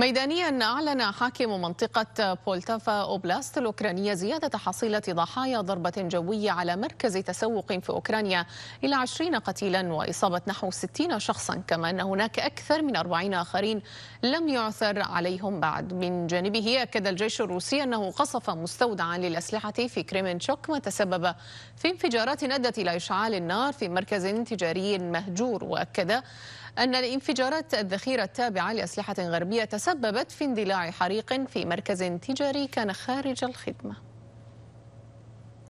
ميدانيا أعلن حاكم منطقة بولتافا أوبلاست الأوكرانية زيادة حصيلة ضحايا ضربة جوية على مركز تسوق في أوكرانيا إلى 20 قتيلا وإصابة نحو 60 شخصا كما أن هناك أكثر من 40 آخرين لم يعثر عليهم بعد من جانبه أكد الجيش الروسي أنه قصف مستودعا للأسلحة في كريمنشوك ما تسبب في انفجارات أدت إلى إشعال النار في مركز تجاري مهجور وأكد أن الانفجارات الذخيرة التابعة لأسلحة غربية تسببت في اندلاع حريق في مركز تجاري كان خارج الخدمة